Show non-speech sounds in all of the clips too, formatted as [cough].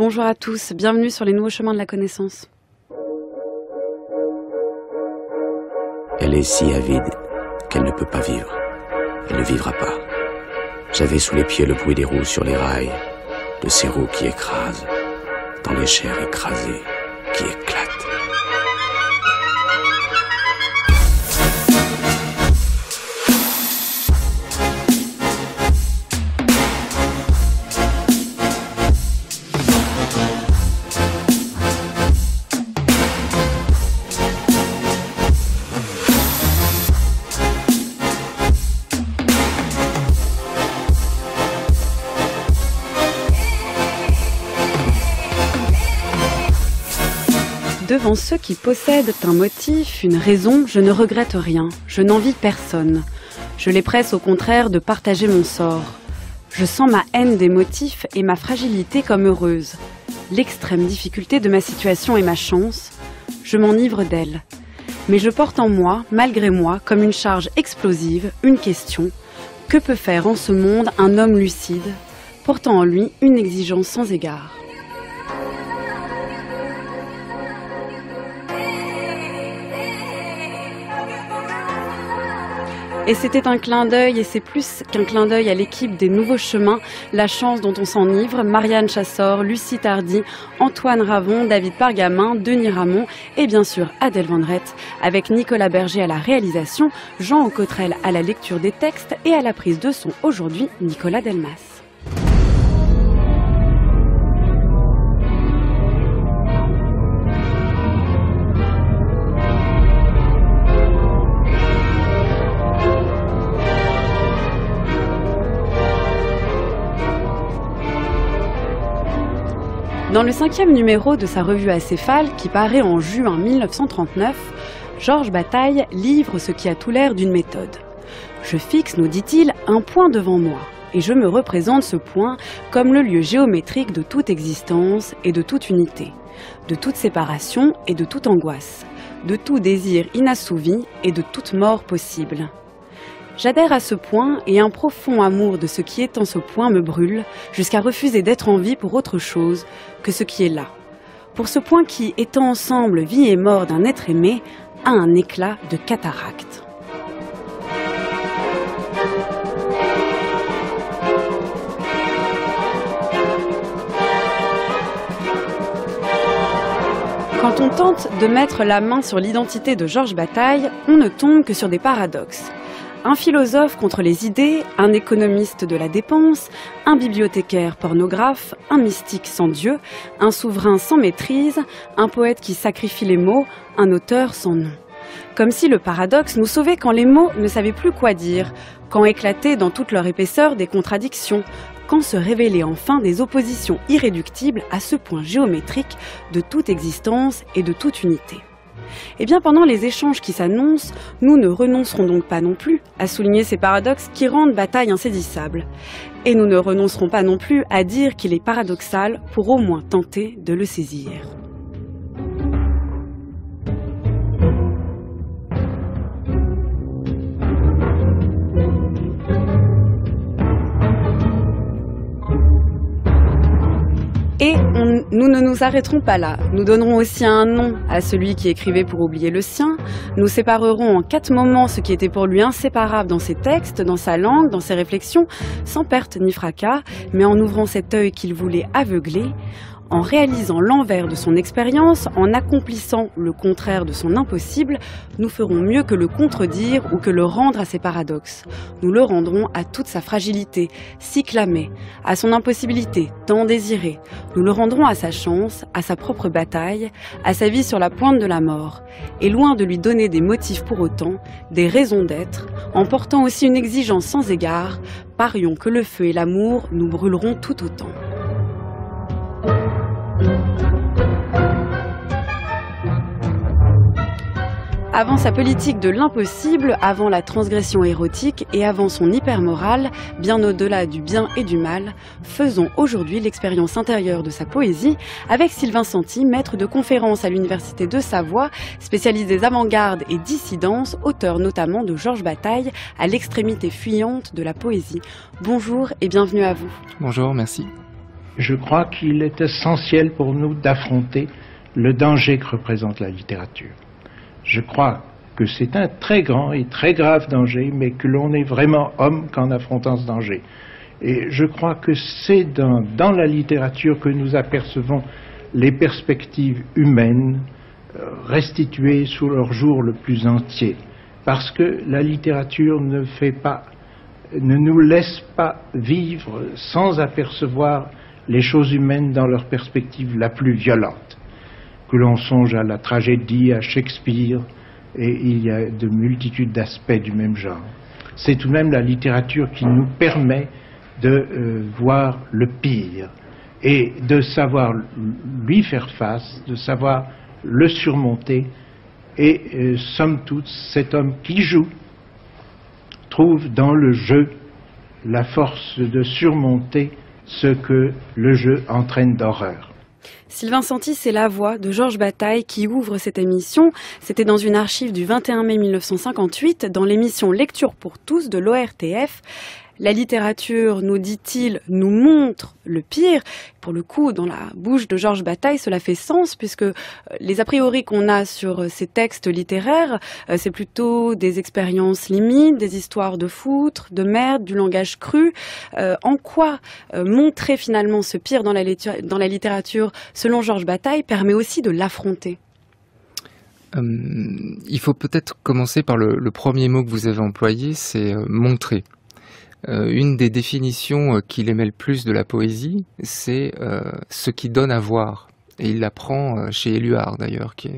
Bonjour à tous, bienvenue sur les nouveaux chemins de la connaissance. Elle est si avide qu'elle ne peut pas vivre. Elle ne vivra pas. J'avais sous les pieds le bruit des roues sur les rails, de ces roues qui écrasent, dans les chairs écrasées. « Dans ceux qui possèdent un motif, une raison, je ne regrette rien, je n'envie personne. Je les presse au contraire de partager mon sort. Je sens ma haine des motifs et ma fragilité comme heureuse. L'extrême difficulté de ma situation et ma chance, je m'enivre d'elle. Mais je porte en moi, malgré moi, comme une charge explosive, une question. Que peut faire en ce monde un homme lucide, portant en lui une exigence sans égard Et c'était un clin d'œil, et c'est plus qu'un clin d'œil à l'équipe des Nouveaux Chemins, la chance dont on s'enivre, Marianne Chassor, Lucie Tardy, Antoine Ravon, David Pargamin, Denis Ramon, et bien sûr Adèle Vendrette, avec Nicolas Berger à la réalisation, Jean Cotrel à la lecture des textes et à la prise de son aujourd'hui, Nicolas Delmas. Dans le cinquième numéro de sa revue Acéphale, qui paraît en juin 1939, Georges Bataille livre ce qui a tout l'air d'une méthode. Je fixe, nous dit-il, un point devant moi, et je me représente ce point comme le lieu géométrique de toute existence et de toute unité, de toute séparation et de toute angoisse, de tout désir inassouvi et de toute mort possible. J'adhère à ce point et un profond amour de ce qui est en ce point me brûle, jusqu'à refuser d'être en vie pour autre chose que ce qui est là. Pour ce point qui, étant ensemble vie et mort d'un être aimé, a un éclat de cataracte. Quand on tente de mettre la main sur l'identité de Georges Bataille, on ne tombe que sur des paradoxes. Un philosophe contre les idées, un économiste de la dépense, un bibliothécaire pornographe, un mystique sans Dieu, un souverain sans maîtrise, un poète qui sacrifie les mots, un auteur sans nom. Comme si le paradoxe nous sauvait quand les mots ne savaient plus quoi dire, quand éclataient dans toute leur épaisseur des contradictions, quand se révélaient enfin des oppositions irréductibles à ce point géométrique de toute existence et de toute unité. Et eh bien, pendant les échanges qui s'annoncent, nous ne renoncerons donc pas non plus à souligner ces paradoxes qui rendent bataille insaisissable. Et nous ne renoncerons pas non plus à dire qu'il est paradoxal pour au moins tenter de le saisir. Nous ne nous arrêterons pas là. Nous donnerons aussi un nom à celui qui écrivait pour oublier le sien. Nous séparerons en quatre moments ce qui était pour lui inséparable dans ses textes, dans sa langue, dans ses réflexions, sans perte ni fracas, mais en ouvrant cet œil qu'il voulait aveugler, en réalisant l'envers de son expérience, en accomplissant le contraire de son impossible, nous ferons mieux que le contredire ou que le rendre à ses paradoxes. Nous le rendrons à toute sa fragilité, si clamée, à son impossibilité, tant désirée. Nous le rendrons à sa chance, à sa propre bataille, à sa vie sur la pointe de la mort. Et loin de lui donner des motifs pour autant, des raisons d'être, en portant aussi une exigence sans égard, parions que le feu et l'amour nous brûleront tout autant. Avant sa politique de l'impossible, avant la transgression érotique et avant son hypermorale, bien au-delà du bien et du mal, faisons aujourd'hui l'expérience intérieure de sa poésie avec Sylvain Santi, maître de conférence à l'Université de Savoie, spécialiste des avant-gardes et dissidences, auteur notamment de Georges Bataille à l'extrémité fuyante de la poésie. Bonjour et bienvenue à vous. Bonjour, merci. Je crois qu'il est essentiel pour nous d'affronter le danger que représente la littérature. Je crois que c'est un très grand et très grave danger, mais que l'on est vraiment homme qu'en affrontant ce danger. Et je crois que c'est dans, la littérature que nous apercevons les perspectives humaines euh, restituées sous leur jour le plus entier. Parce que la littérature ne fait pas, ne nous laisse pas vivre sans apercevoir les choses humaines dans leur perspective la plus violente que l'on songe à la tragédie, à Shakespeare, et il y a de multitudes d'aspects du même genre. C'est tout de même la littérature qui nous permet de euh, voir le pire et de savoir lui faire face, de savoir le surmonter. Et euh, somme toute, cet homme qui joue trouve dans le jeu la force de surmonter ce que le jeu entraîne d'horreur. Sylvain Santi, c'est la voix de Georges Bataille qui ouvre cette émission. C'était dans une archive du 21 mai 1958, dans l'émission Lecture pour tous de l'ORTF. La littérature, nous dit-il, nous montre le pire. Pour le coup, dans la bouche de Georges Bataille, cela fait sens puisque euh, les a priori qu'on a sur euh, ces textes littéraires, euh, c'est plutôt des expériences limites, des histoires de foutre, de merde, du langage cru. en quoi montrer finalement ce pire dans la, littérature, selon Georges Bataille, permet aussi de l'affronter hum, il faut peut-être commencer par le, premier mot que vous avez employé, c'est montrer. Euh, une des définitions qu'il aimait le plus de la poésie, c'est euh, ce qui donne à voir. Et il l'apprend euh, chez Éluard d'ailleurs, qui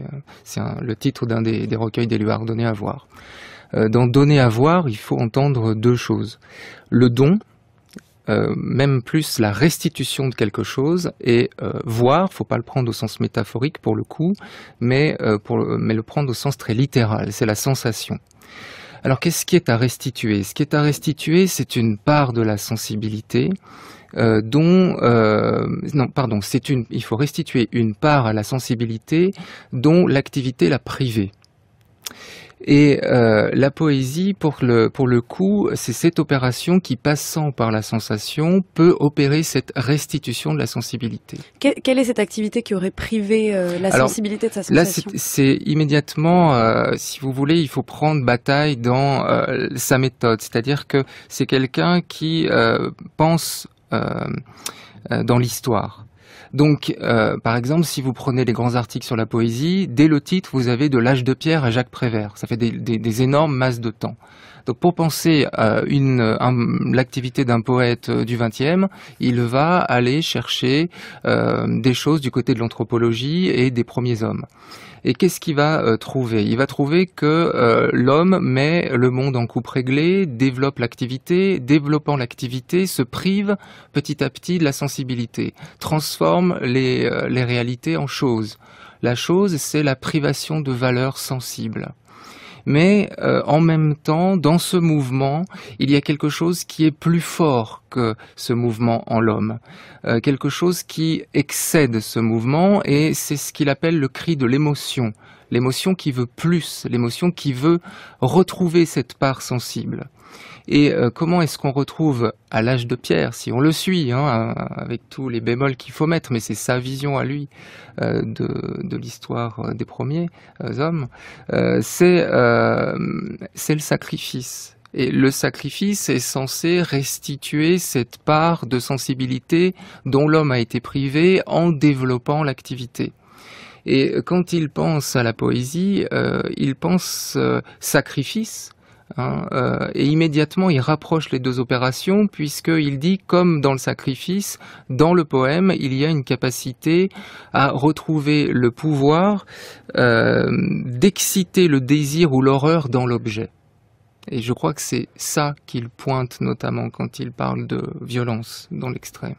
c'est le titre d'un des, recueils d'Éluard, Donner à voir. dans Donner à voir, il faut entendre deux choses. Le don, même plus la restitution de quelque chose et il voir, faut pas le prendre au sens métaphorique pour le coup, mais le prendre au sens très littéral, c'est la sensation. Alors qu'est-ce qui est à restituer Ce qui est à restituer, c'est une part de la sensibilité euh, dont euh, non pardon, c'est une il faut restituer une part à la sensibilité dont l'activité l'a privée. Et euh, la poésie, pour le, pour le coup, c'est cette opération qui, passant par la sensation, peut opérer cette restitution de la sensibilité. quelle est cette activité qui aurait privé euh, la sensibilité de sa sensation Là, c'est immédiatement, euh, si vous voulez, il faut prendre bataille dans sa méthode. C'est-à-dire que c'est quelqu'un qui pense dans l'histoire. Donc, euh, par exemple, si vous prenez les grands articles sur la poésie, dès le titre, vous avez de l'âge de pierre à Jacques Prévert. Ça fait des, énormes masses de temps. Donc, pour penser à euh, l'activité d'un poète euh, du XXe, il va aller chercher des choses du côté de l'anthropologie et des premiers hommes. Et qu'est-ce qu'il va euh, trouver Il va trouver que euh, l'homme met le monde en coupe réglée, développe l'activité, développant l'activité, se prive petit à petit de la sensibilité, transforme les, euh, les réalités en choses. La chose, c'est la privation de valeurs sensibles mais euh, en même temps, dans ce mouvement, il y a quelque chose qui est plus fort que ce mouvement en l'homme, euh, quelque chose qui excède ce mouvement, et c'est ce qu'il appelle le cri de l'émotion, l'émotion qui veut plus, l'émotion qui veut retrouver cette part sensible. Et euh, comment est-ce qu'on retrouve à l'âge de pierre, si on le suit, hein, euh, avec tous les bémols qu'il faut mettre, mais c'est sa vision à lui euh, de, l'histoire des premiers hommes, c'est le sacrifice. Et le sacrifice est censé restituer cette part de sensibilité dont l'homme a été privé en développant l'activité. Et quand il pense à la poésie, il pense sacrifice Hein, euh, et immédiatement, il rapproche les deux opérations puisqu'il dit, comme dans le sacrifice, dans le poème, il y a une capacité à retrouver le pouvoir euh, d'exciter le désir ou l'horreur dans l'objet. Et je crois que c'est ça qu'il pointe notamment quand il parle de violence dans l'extrême.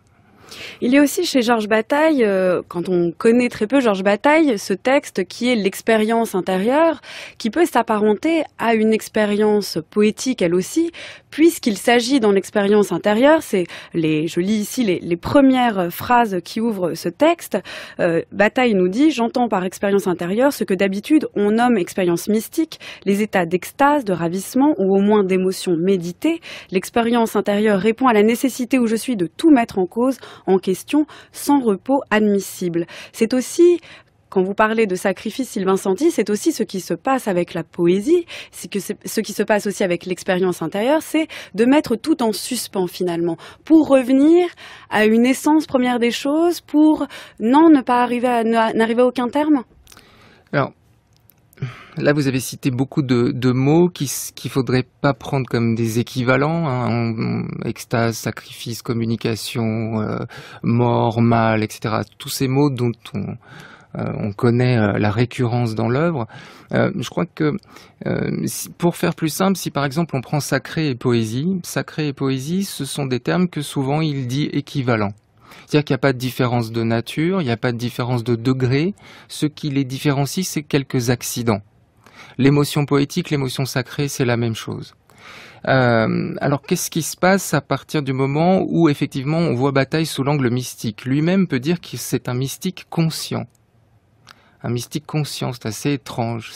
Il y a aussi chez Georges Bataille, euh, quand on connaît très peu Georges Bataille, ce texte qui est l'expérience intérieure, qui peut s'apparenter à une expérience poétique elle aussi, puisqu'il s'agit dans l'expérience intérieure, c'est les, je lis ici les, premières euh, phrases qui ouvrent ce texte. Euh, Bataille nous dit j'entends par expérience intérieure ce que d'habitude on nomme expérience mystique, les états d'extase, de ravissement ou au moins d'émotion méditées. L'expérience intérieure répond à la nécessité où je suis de tout mettre en cause, en question, sans repos admissible. C'est aussi quand vous parlez de sacrifice, Sylvain Santi, c'est aussi ce qui se passe avec la poésie, c'est que ce qui se passe aussi avec l'expérience intérieure, c'est de mettre tout en suspens finalement, pour revenir à une essence première des choses, pour non ne pas arriver à n'arriver à aucun terme. Alors. Là, vous avez cité beaucoup de, mots qu'il ne faudrait pas prendre comme des équivalents. Hein. extase, sacrifice, communication, euh, mort, mal, etc. Tous ces mots dont on, euh, on connaît euh, la récurrence dans l'œuvre. Euh, je crois que pour faire plus simple, si par exemple on prend sacré et poésie, sacré et poésie, ce sont des termes que souvent il dit équivalents. C'est-à-dire qu'il n'y a pas de différence de nature, il n'y a pas de différence de degré. Ce qui les différencie, c'est quelques accidents. L'émotion poétique, l'émotion sacrée, c'est la même chose. alors qu'est-ce qui se passe à partir du moment où effectivement on voit Bataille sous l'angle mystique Lui-même peut dire que c'est un mystique conscient un mystique conscient, c'est assez étrange.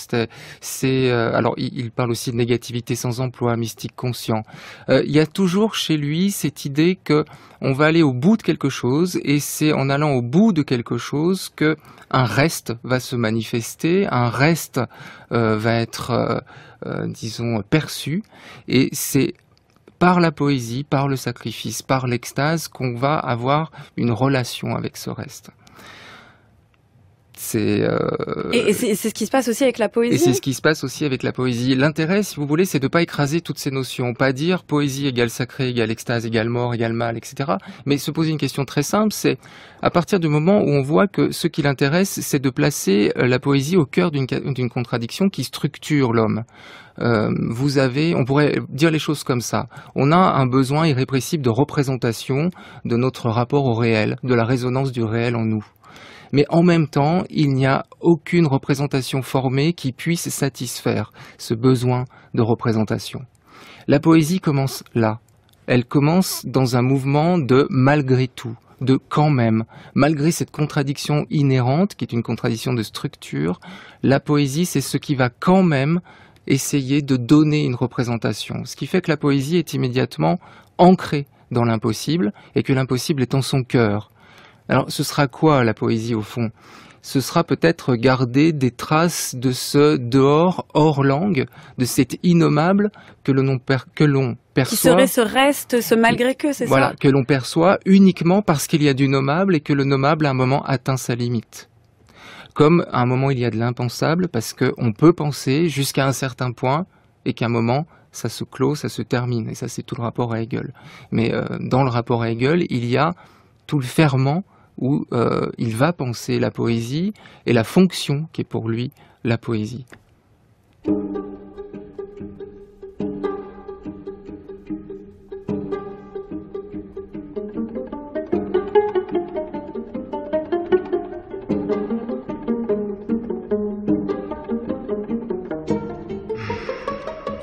C'est, euh, alors il, parle aussi de négativité sans emploi, mystique conscient. Euh, il y a toujours chez lui cette idée que on va aller au bout de quelque chose et c'est en allant au bout de quelque chose que un reste va se manifester, un reste euh, va être, disons, perçu et c'est par la poésie, par le sacrifice, par l'extase qu'on va avoir une relation avec ce reste. C'est euh, et, c'est ce qui se passe aussi avec la poésie. Et c'est ce qui se passe aussi avec la poésie. L'intérêt, si vous voulez, c'est de pas écraser toutes ces notions, pas dire poésie égale sacré égale extase égale mort égale mal, etc. Mais se poser une question très simple, c'est à partir du moment où on voit que ce qui l'intéresse, c'est de placer euh, la poésie au cœur d'une contradiction qui structure l'homme. Euh, vous avez, on pourrait dire les choses comme ça. On a un besoin irrépressible de représentation de notre rapport au réel, de la résonance du réel en nous mais en même temps, il n'y a aucune représentation formée qui puisse satisfaire ce besoin de représentation. La poésie commence là. Elle commence dans un mouvement de malgré tout, de quand même. Malgré cette contradiction inhérente, qui est une contradiction de structure, la poésie, c'est ce qui va quand même essayer de donner une représentation. Ce qui fait que la poésie est immédiatement ancrée dans l'impossible et que l'impossible est en son cœur. Alors ce sera quoi la poésie au fond ce sera peut-être garder des traces de ce dehors, hors langue, de cet innommable que l'on perçoit. Qui serait ce reste, ce malgré que, c'est ça Voilà, que l'on perçoit uniquement parce qu'il y a du nommable et que le nommable à un moment atteint sa limite. Comme à un moment il y a de l'impensable parce qu'on peut penser jusqu'à un certain point et qu'à un moment ça se clôt, ça se termine. Et ça c'est tout le rapport à Hegel. Mais euh, dans le rapport à Hegel, il y a tout le ferment où euh, il va penser la poésie et la fonction qu'est pour lui la poésie.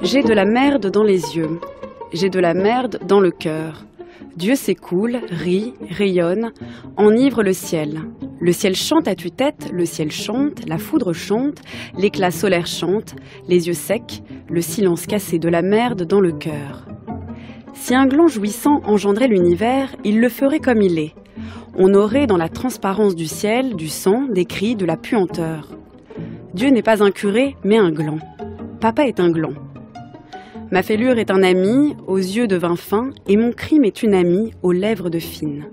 J'ai de la merde dans les yeux, j'ai de la merde dans le cœur. Dieu s'écoule, rit, rayonne, enivre le ciel. Le ciel chante à tue-tête, le ciel chante, la foudre chante, l'éclat solaire chante, les yeux secs, le silence cassé de la merde dans le cœur. Si un gland jouissant engendrait l'univers, il le ferait comme il est. On aurait dans la transparence du ciel, du sang, des cris, de la puanteur. Dieu n'est pas un curé, mais un gland. Papa est un gland. Ma fêlure est un ami aux yeux de vin fin, et mon crime est une amie aux lèvres de fine.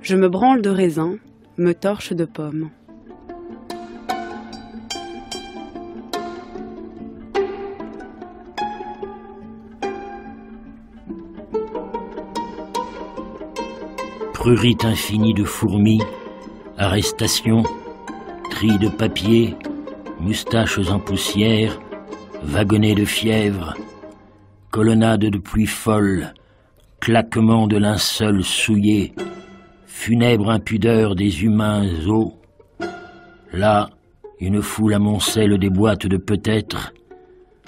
Je me branle de raisin, me torche de pomme. Prurite infinie de fourmis, arrestations, tri de papier, moustaches en poussière, wagonnets de fièvre, colonnade de pluie folle, claquement de linceuls souillé, funèbre impudeur des humains eaux. Là, une foule amoncelle des boîtes de peut-être,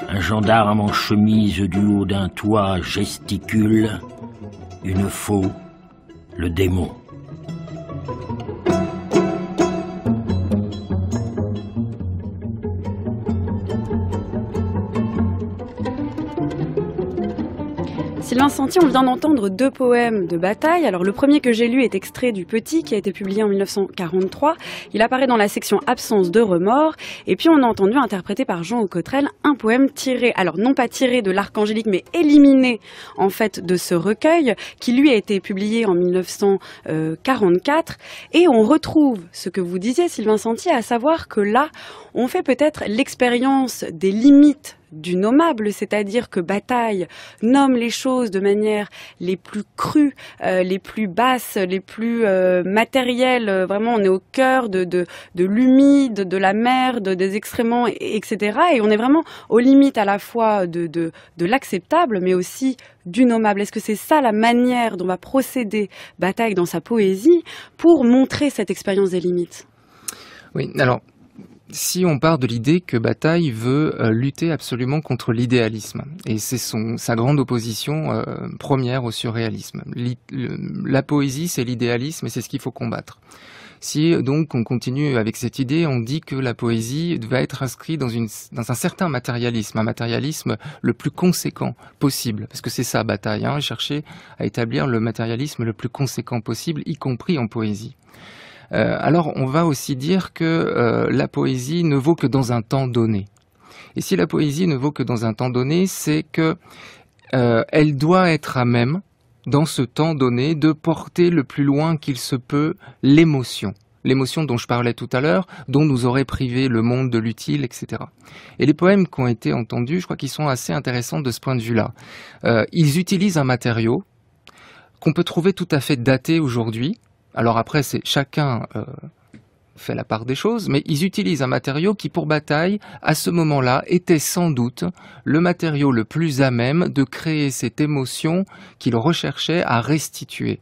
un gendarme en chemise du haut d'un toit gesticule, une faux, le démon. Sylvain Senti, on vient d'entendre deux poèmes de bataille. Alors le premier que j'ai lu est extrait du Petit qui a été publié en 1943. Il apparaît dans la section Absence de remords. Et puis on a entendu interpréter par Jean Aucotrel un poème tiré, alors non pas tiré de l'archangélique mais éliminé en fait de ce recueil qui lui a été publié en 1944. Et on retrouve ce que vous disiez Sylvain Sentier, à savoir que là on fait peut-être l'expérience des limites du nommable, c'est-à-dire que Bataille nomme les choses de manière les plus crues, euh, les plus basses, les plus euh, matérielles. Vraiment, on est au cœur de, l'humide, de la merde, des excréments, etc. Et on est vraiment aux limites à la fois de, de l'acceptable, mais aussi du nommable. Est-ce que c'est ça la manière dont va procéder Bataille dans sa poésie pour montrer cette expérience des limites oui, alors si on part de l'idée que Bataille veut euh, lutter absolument contre l'idéalisme, et c'est son, sa grande opposition euh, première au surréalisme. la poésie, c'est l'idéalisme et c'est ce qu'il faut combattre. Si donc on continue avec cette idée, on dit que la poésie va être inscrite dans, une, dans un certain matérialisme, un matérialisme le plus conséquent possible, parce que c'est ça bataille, hein, chercher à établir le matérialisme le plus conséquent possible, y compris en poésie. Euh, alors on va aussi dire que euh, la poésie ne vaut que dans un temps donné. Et si la poésie ne vaut que dans un temps donné, c'est que euh, elle doit être à même, dans ce temps donné, de porter le plus loin qu'il se peut l'émotion. L'émotion dont je parlais tout à l'heure, dont nous aurait privé le monde de l'utile, etc. Et les poèmes qui ont été entendus, je crois qu'ils sont assez intéressants de ce point de vue-là. ils utilisent un matériau qu'on peut trouver tout à fait daté aujourd'hui, alors après, chacun euh, fait la part des choses, mais ils utilisent un matériau qui, pour bataille, à ce moment-là, était sans doute le matériau le plus à même de créer cette émotion qu'ils recherchaient à restituer.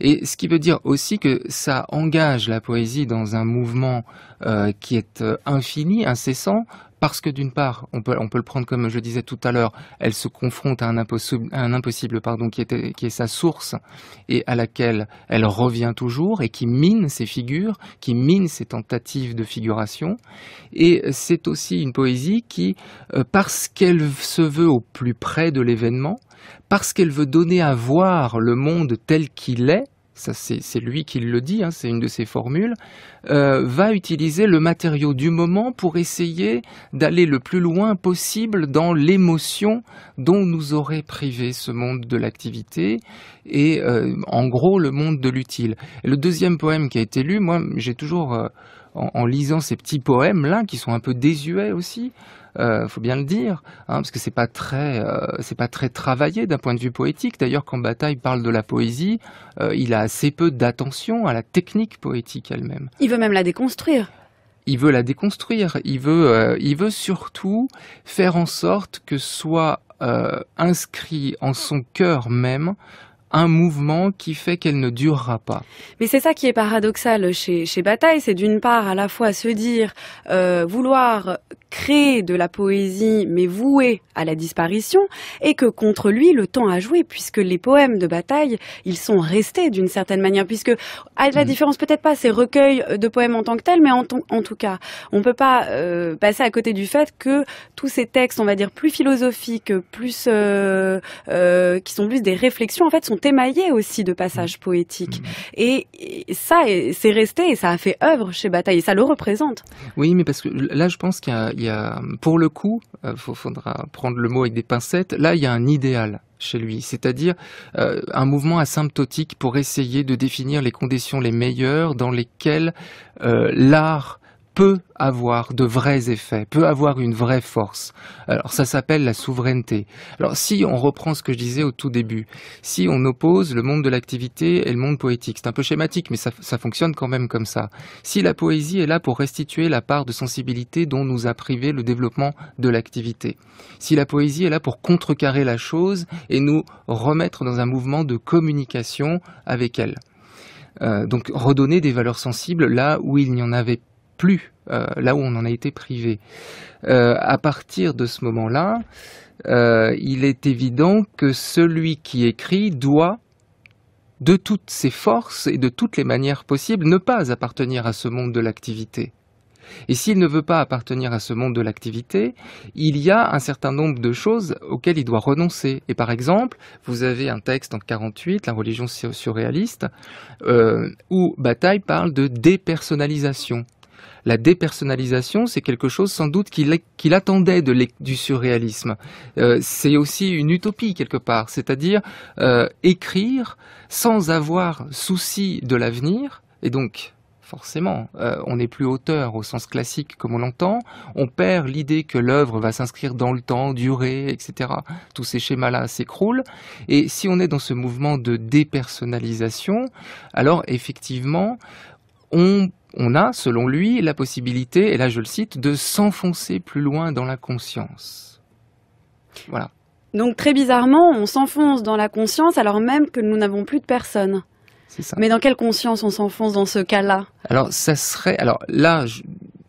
Et ce qui veut dire aussi que ça engage la poésie dans un mouvement euh, qui est euh, infini, incessant, parce que d'une part, on peut, le prendre comme je disais tout à l'heure, elle se confronte à un impossible, pardon, qui, qui est sa source et à laquelle elle revient toujours et qui mine ses figures, qui mine ses tentatives de figuration. Et c'est aussi une poésie qui, euh, parce qu'elle se veut au plus près de l'événement, parce qu'elle veut donner à voir le monde tel qu'il est, ça c'est lui qui le dit, hein, c'est une de ses formules, euh, va utiliser le matériau du moment pour essayer d'aller le plus loin possible dans l'émotion dont nous aurait privé ce monde de l'activité et euh, en gros le monde de l'utile. Le deuxième poème qui a été lu, moi j'ai toujours... Euh, en, lisant ces petits poèmes là, qui sont un peu désuets aussi, il euh, faut bien le dire, hein, parce que c'est pas très, euh, pas très travaillé d'un point de vue poétique. D'ailleurs, quand Bataille parle de la poésie, euh, il a assez peu d'attention à la technique poétique elle-même. Il veut même la déconstruire il veut la déconstruire, il veut, il veut surtout faire en sorte que soit inscrit en son cœur même un mouvement qui fait qu'elle ne durera pas. Mais c'est ça qui est paradoxal chez, chez Bataille, c'est d'une part à la fois se dire euh, vouloir créer de la poésie mais vouer à la disparition et que contre lui le temps a joué puisque les poèmes de Bataille ils sont restés d'une certaine manière puisque à ah, la mm. différence peut-être pas ces recueils de poèmes en tant que tels mais en, tout cas on peut pas euh, passer à côté du fait que tous ces textes on va dire plus philosophiques plus euh, qui sont plus des réflexions en fait sont émaillé aussi de passages mm. poétiques. Mm. Et, ça, c'est resté et ça a fait œuvre chez Bataille. ça le représente. Oui, mais parce que là, je pense qu'il y, a, pour le coup, il euh, faudra prendre le mot avec des pincettes. Là, il y a un idéal chez lui, c'est-à-dire euh, un mouvement asymptotique pour essayer de définir les conditions les meilleures dans lesquelles euh, l'art peut avoir de vrais effets, peut avoir une vraie force. Alors ça s'appelle la souveraineté. Alors si on reprend ce que je disais au tout début, si on oppose le monde de l'activité et le monde poétique, c'est un peu schématique mais ça, fonctionne quand même comme ça. Si la poésie est là pour restituer la part de sensibilité dont nous a privé le développement de l'activité, si la poésie est là pour contrecarrer la chose et nous remettre dans un mouvement de communication avec elle, euh, donc redonner des valeurs sensibles là où il n'y en avait pas plus euh, là où on en a été privé. Euh, à partir de ce moment-là, euh, il est évident que celui qui écrit doit, de toutes ses forces et de toutes les manières possibles, ne pas appartenir à ce monde de l'activité. Et s'il ne veut pas appartenir à ce monde de l'activité, il y a un certain nombre de choses auxquelles il doit renoncer. Et par exemple, vous avez un texte en 48, La religion surréaliste, où Bataille parle de dépersonnalisation. La dépersonnalisation, c'est quelque chose sans doute qu'il attendait du surréalisme. Euh, c'est aussi une utopie quelque part, c'est-à-dire euh, écrire sans avoir souci de l'avenir, et donc forcément. Euh, on n'est plus auteur au sens classique comme on l'entend. On perd l'idée que l'œuvre va s'inscrire dans le temps, durer, etc. Tous ces schémas-là s'écroulent. Et si on est dans ce mouvement de dépersonnalisation, alors effectivement, on on a, selon lui, la possibilité, et là je le cite, de s'enfoncer plus loin dans la conscience. Voilà. Donc très bizarrement, on s'enfonce dans la conscience alors même que nous n'avons plus de personne. C'est Ça. Mais dans quelle conscience on s'enfonce dans ce cas-là Alors ça serait, alors là,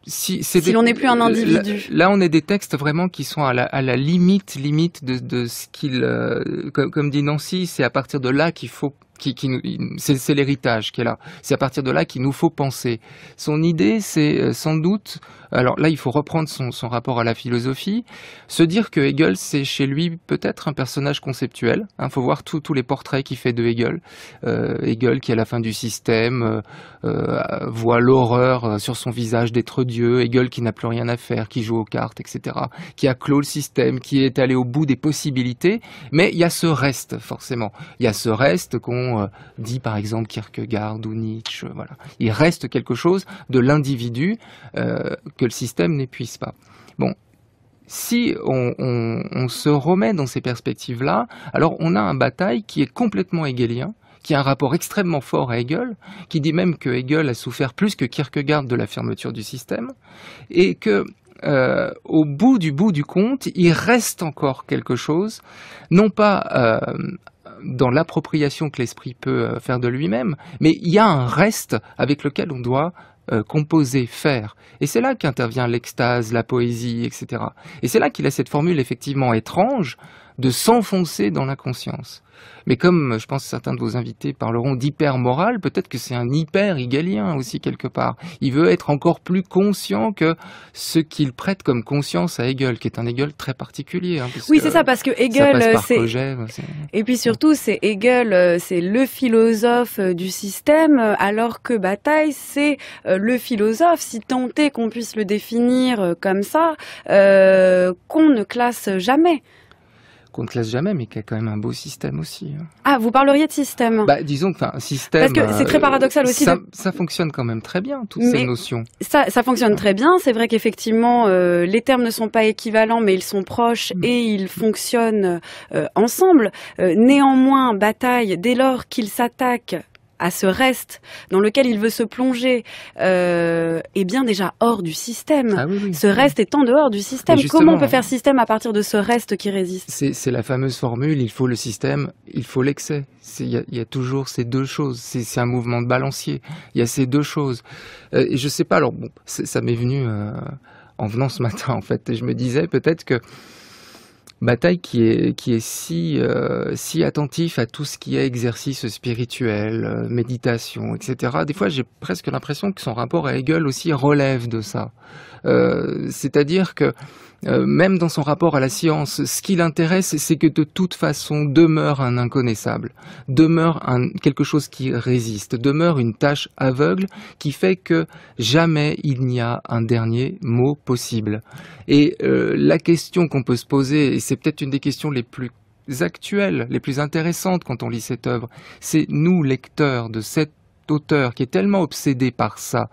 si, si l'on n'est plus un individu. Là, on est des textes vraiment qui sont à la, limite, limite de, ce qu'il, euh, comme, dit Nancy, c'est à partir de là qu'il faut c'est l'héritage qui est là. C'est à partir de là qu'il nous faut penser. Son idée, c'est euh, sans doute alors là, il faut reprendre son, rapport à la philosophie, se dire que Hegel, c'est chez lui peut-être un personnage conceptuel. Il hein, faut voir tous les portraits qu'il fait de Hegel. Euh, Hegel qui, à la fin du système, euh, euh, voit l'horreur sur son visage d'être Dieu. Hegel qui n'a plus rien à faire, qui joue aux cartes, etc. Qui a clos le système, qui est allé au bout des possibilités. Mais il y a ce reste, forcément. Il y a ce reste qu'on dit, par exemple, Kierkegaard ou Nietzsche. Voilà. Il reste quelque chose de l'individu que le système n'épuise pas. Bon, si on, se remet dans ces perspectives-là, alors on a un bataille qui est complètement hegelien, qui a un rapport extrêmement fort à Hegel, qui dit même que Hegel a souffert plus que Kierkegaard de la fermeture du système, et que euh, au bout du bout du compte, il reste encore quelque chose, non pas euh, dans l'appropriation que l'esprit peut euh, faire de lui-même, mais il y a un reste avec lequel on doit euh, composer, faire. Et c'est là qu'intervient l'extase, la poésie, etc. Et c'est là qu'il a cette formule effectivement étrange de s'enfoncer dans la conscience. Mais comme je pense certains de vos invités parleront dhyper moral peut-être que c'est un hyper égalien aussi quelque part. Il veut être encore plus conscient que ce qu'il prête comme conscience à Hegel, qui est un Hegel très particulier. Hein, oui, c'est ça, parce que Hegel, c'est... Et puis surtout, c'est Hegel, euh, c'est le philosophe euh, du système, euh, alors que Bataille, c'est le philosophe, si tenté qu'on puisse le définir comme ça, qu'on ne classe jamais qu'on ne classe jamais, mais qui a quand même un beau système aussi. Hein. Ah, vous parleriez de système bah, Disons que système. Parce que c'est très euh, paradoxal aussi. Ça, fonctionne quand même très bien, toutes ces notions. Ça, fonctionne très bien. C'est vrai qu'effectivement, euh, les termes ne sont pas équivalents, mais ils sont proches mm. et ils fonctionnent euh, ensemble. néanmoins, bataille, dès lors qu'ils s'attaquent à ce reste dans lequel il veut se plonger euh, est bien déjà hors du système. Ah ce reste est en dehors du système. Comment on peut euh, faire système à partir de ce reste qui résiste C'est la fameuse formule, il faut le système, il faut l'excès. Il y, a toujours ces deux choses. C'est un mouvement de balancier. Il y a ces deux choses. Euh, et je ne sais pas, alors bon, ça m'est venu en venant ce matin en fait. Et je me disais peut-être que Bataille qui est, qui est si, euh, si attentif à tout ce qui est exercice spirituel, euh, méditation, etc. Des fois, j'ai presque l'impression que son rapport à Hegel aussi relève de ça. Euh, c'est-à-dire que euh, même dans son rapport à la science, ce qui l'intéresse, c'est que de toute façon demeure un inconnaissable, demeure quelque chose qui résiste, demeure une tâche aveugle qui fait que jamais il n'y a un dernier mot possible. Et euh, la question qu'on peut se poser, et c'est peut-être une des questions les plus actuelles, les plus intéressantes quand on lit cette œuvre, c'est nous, lecteurs de cet auteur qui est tellement obsédé par ça,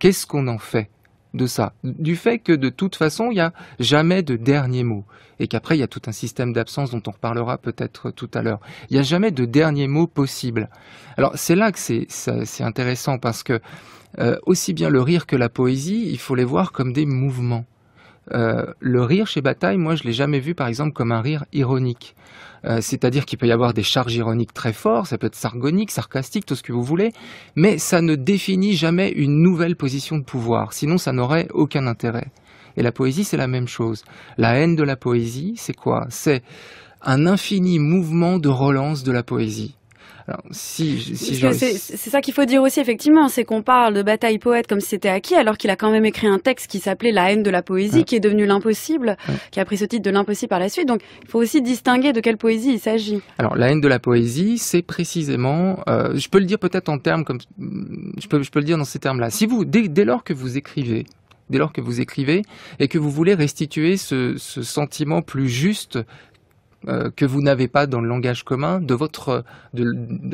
qu'est-ce qu'on en fait de ça, du fait que de toute façon, il n'y a jamais de dernier mot, et qu'après, il y a tout un système d'absence dont on reparlera peut-être tout à l'heure. Il n'y a jamais de dernier mot possible. Alors c'est là que c'est intéressant, parce que euh, aussi bien le rire que la poésie, il faut les voir comme des mouvements. Euh, le rire chez Bataille, moi, je l'ai jamais vu, par exemple, comme un rire ironique. Euh, c'est-à-dire qu'il peut y avoir des charges ironiques très fortes, ça peut être sargonique, sarcastique, tout ce que vous voulez, mais ça ne définit jamais une nouvelle position de pouvoir, sinon ça n'aurait aucun intérêt. Et la poésie, c'est la même chose. La haine de la poésie, c'est quoi C'est un infini mouvement de relance de la poésie si, c'est, ça qu'il faut dire aussi, effectivement, c'est qu'on parle de bataille poète comme si c'était acquis, alors qu'il a quand même écrit un texte qui s'appelait La haine de la poésie, qui est devenu l'impossible, qui a pris ce titre de l'impossible par la suite. Donc, il faut aussi distinguer de quelle poésie il s'agit. Alors, la haine de la poésie, c'est précisément, euh, je peux le dire peut-être en termes comme, je peux, le dire dans ces termes-là. Si vous, dès, lors que vous écrivez, dès lors que vous écrivez et que vous voulez restituer ce sentiment plus juste euh, que vous n'avez pas dans le langage commun de votre,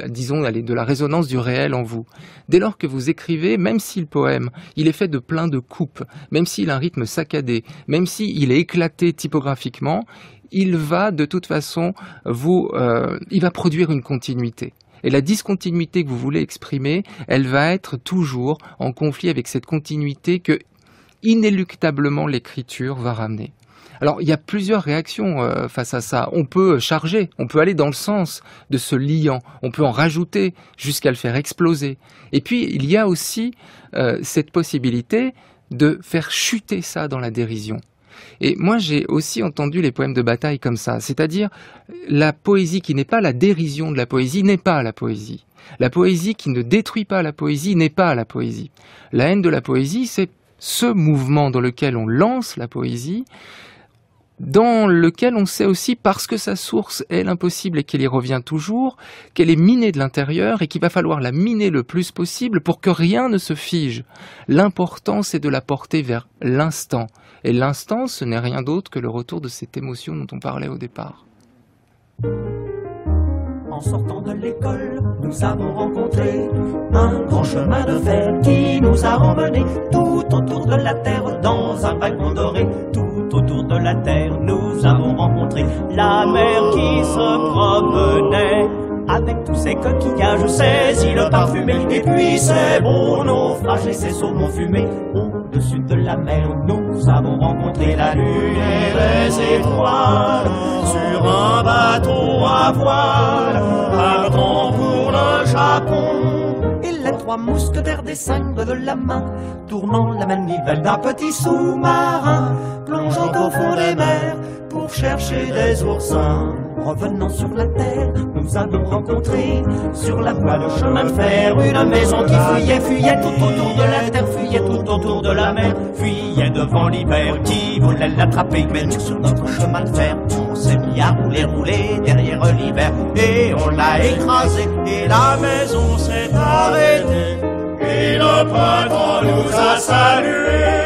disons, allez, de la résonance du réel en vous. Dès lors que vous écrivez, même si le poème, il est fait de plein de coupes, même s'il a un rythme saccadé, même s'il est éclaté typographiquement, il va de toute façon vous, euh, il va produire une continuité. Et la discontinuité que vous voulez exprimer, elle va être toujours en conflit avec cette continuité que inéluctablement l'écriture va ramener. Alors il y a plusieurs réactions euh, face à ça. On peut charger, on peut aller dans le sens de ce liant, on peut en rajouter jusqu'à le faire exploser. Et puis il y a aussi euh, cette possibilité de faire chuter ça dans la dérision. Et moi j'ai aussi entendu les poèmes de bataille comme ça, c'est-à-dire la poésie qui n'est pas la dérision de la poésie n'est pas la poésie. La poésie qui ne détruit pas la poésie n'est pas la poésie. La haine de la poésie, c'est ce mouvement dans lequel on lance la poésie dans lequel on sait aussi, parce que sa source est l'impossible et qu'elle y revient toujours, qu'elle est minée de l'intérieur et qu'il va falloir la miner le plus possible pour que rien ne se fige. L'important, c'est de la porter vers l'instant. Et l'instant, ce n'est rien d'autre que le retour de cette émotion dont on parlait au départ. En sortant de l'école, nous avons rencontré un grand chemin de fer qui nous a emmenés tout autour de la Terre dans un doré autour de la terre, nous avons rencontré la mer qui se promenait. Avec tous ses coquillages, ses îles parfumé et puis ses beaux naufrages et ses saumons fumés. Au-dessus de la mer, nous avons rencontré la lune et les étoiles. Sur un bateau à voile, partant pour le Japon trois mousquetaires cinq de la main, tournant la manivelle d'un petit sous-marin, plongeant au fond des mers pour chercher des oursins. Revenant sur la terre, nous avons rencontré sur la voie de chemin de fer une maison qui fuyait, fuyait tout autour de la terre, fuyait tout autour de la mer, fuyait devant l'hiver qui voulait l'attraper, mais sur notre chemin de fer. C'est mis à rouler, rouler derrière l'hiver. Et on l'a écrasé, et la maison s'est arrêtée. Et le printemps nous a salués.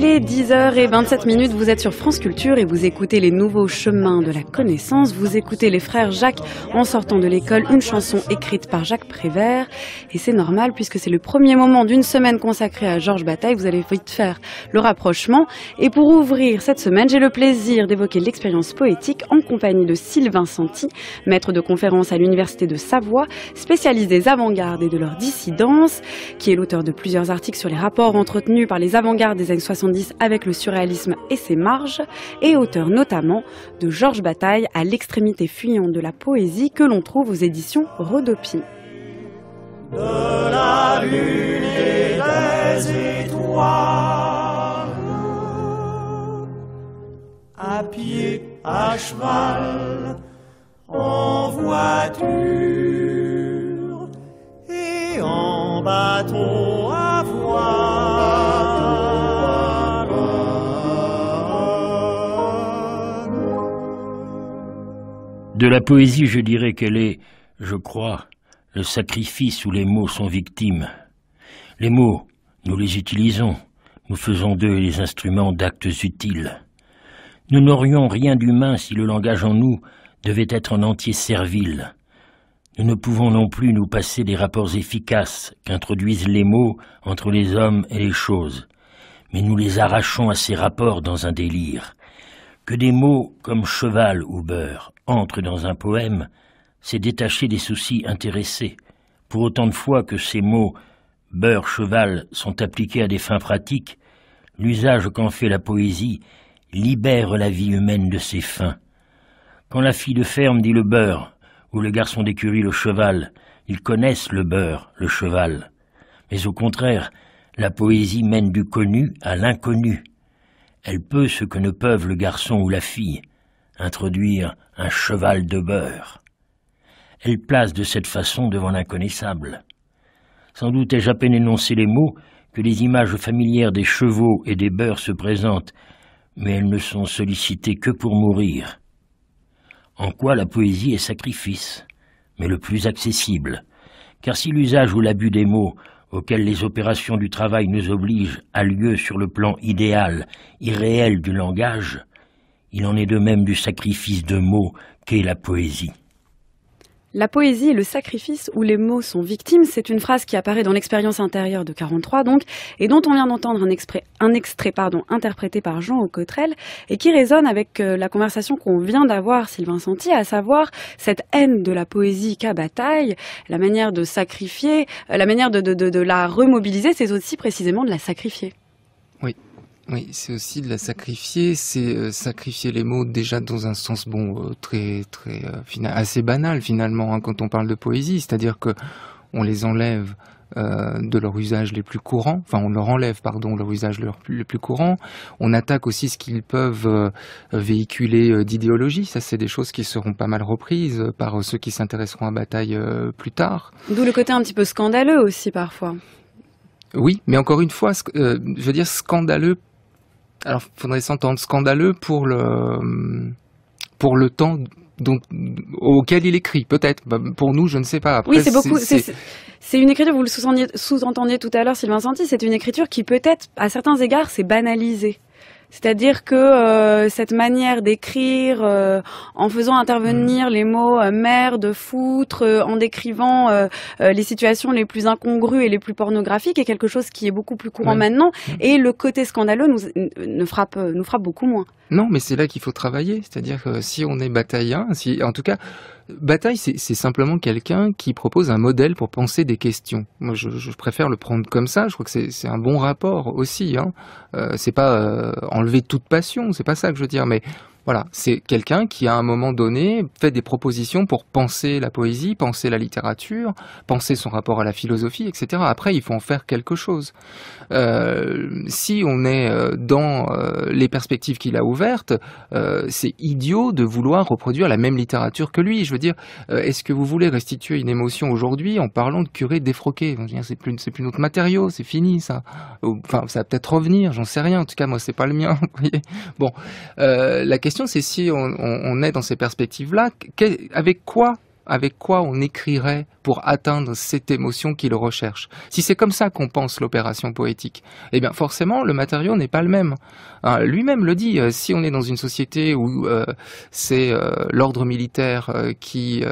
Il est 10h27, vous êtes sur France Culture et vous écoutez les nouveaux chemins de la connaissance. Vous écoutez les frères Jacques en sortant de l'école, une chanson écrite par Jacques Prévert. Et c'est normal puisque c'est le premier moment d'une semaine consacrée à Georges Bataille. Vous allez vite faire le rapprochement. Et pour ouvrir cette semaine, j'ai le plaisir d'évoquer l'expérience poétique en compagnie de Sylvain Santi, maître de conférence à l'Université de Savoie, spécialiste des avant-gardes et de leur dissidence, qui est l'auteur de plusieurs articles sur les rapports entretenus par les avant-gardes des années 60 avec le surréalisme et ses marges, et auteur notamment de Georges Bataille à l'extrémité fuyante de la poésie que l'on trouve aux éditions Rodopi. De la lune et des à pied, à cheval, en voiture et en bateau à voile. De la poésie, je dirais qu'elle est, je crois, le sacrifice où les mots sont victimes. Les mots, nous les utilisons, nous faisons d'eux les instruments d'actes utiles. Nous n'aurions rien d'humain si le langage en nous devait être en entier servile. Nous ne pouvons non plus nous passer des rapports efficaces qu'introduisent les mots entre les hommes et les choses, mais nous les arrachons à ces rapports dans un délire, que des mots comme cheval ou beurre entrent dans un poème, c'est détacher des soucis intéressés, pour autant de fois que ces mots beurre, cheval sont appliqués à des fins pratiques, l'usage qu'en fait la poésie libère la vie humaine de ses fins. Quand la fille de ferme dit le beurre, ou le garçon d'écurie le cheval, ils connaissent le beurre, le cheval. Mais au contraire, la poésie mène du connu à l'inconnu, elle peut ce que ne peuvent le garçon ou la fille, introduire un cheval de beurre. Elle place de cette façon devant l'inconnaissable. Sans doute ai-je à peine énoncé les mots que les images familières des chevaux et des beurs se présentent, mais elles ne sont sollicitées que pour mourir. En quoi la poésie est sacrifice, mais le plus accessible, car si l'usage ou l'abus des mots auquel les opérations du travail nous obligent, à lieu sur le plan idéal, irréel du langage, il en est de même du sacrifice de mots qu'est la poésie. La poésie et le sacrifice où les mots sont victimes, c'est une phrase qui apparaît dans l'expérience intérieure de 43 donc, et dont on vient d'entendre un, extrait pardon, interprété par Jean Cotterelle, et qui résonne avec euh, la conversation qu'on vient d'avoir, Sylvain Santy à savoir cette haine de la poésie qu'à bataille, la manière de sacrifier, euh, la manière de, de, de la remobiliser, c'est aussi précisément de la sacrifier. Oui, c'est aussi de la sacrifier, c'est euh, sacrifier les mots déjà dans un sens bon euh, très très euh, assez banal finalement hein, quand on parle de poésie, c'est-à-dire que on les enlève de leur usage les plus courants, enfin on leur enlève pardon leur usage le plus courant, on attaque aussi ce qu'ils peuvent véhiculer d'idéologie, ça c'est des choses qui seront pas mal reprises par ceux qui s'intéresseront à Bataille plus tard. D'où le côté un petit peu scandaleux aussi parfois. Oui, mais encore une fois, je veux dire scandaleux alors faudrait s'entendre scandaleux pour le pour le temps donc, auquel il écrit, peut-être. Bah, pour nous, je ne sais pas. oui, c'est beaucoup. C'est une écriture, vous le sous-entendiez tout à l'heure, Sylvain Santi, c'est une écriture qui peut-être, à certains égards, s'est banalisée. C'est-à-dire que euh, cette manière d'écrire euh, en faisant intervenir mm. les mots euh, merde, foutre, en décrivant les situations les plus incongrues et les plus pornographiques est quelque chose qui est beaucoup plus courant maintenant mm. et le côté scandaleux nous, frappe, nous frappe beaucoup moins. Non, mais c'est là qu'il faut travailler. C'est-à-dire que si on est bataillin, si, en tout cas, bataille, c'est simplement quelqu'un qui propose un modèle pour penser des questions. Moi, je, préfère le prendre comme ça. Je crois que c'est un bon rapport aussi. Hein. Euh, c'est pas euh, enlever toute passion, c'est pas ça que je veux dire, mais voilà, c'est quelqu'un qui, à un moment donné, fait des propositions pour penser la poésie, penser la littérature, penser son rapport à la philosophie, etc. Après, il faut en faire quelque chose. Euh, si on est euh, dans euh, les perspectives qu'il a ouvertes, c'est idiot de vouloir reproduire la même littérature que lui. Je veux dire, est-ce que vous voulez restituer une émotion aujourd'hui en parlant de curé défroqué C'est plus, c'est plus notre matériau, c'est fini ça. Enfin, ça va peut-être revenir, j'en sais rien. En tout cas, moi, c'est pas le mien. [laughs] bon, la question c'est si on est dans ces perspectives-là, avec quoi avec quoi on écrirait pour atteindre cette émotion qu'il recherche. Si c'est comme ça qu'on pense l'opération poétique, eh bien forcément le matériau n'est pas le même. Hein, lui-même le dit, euh, si on est dans une société où euh, c'est euh, l'ordre militaire qui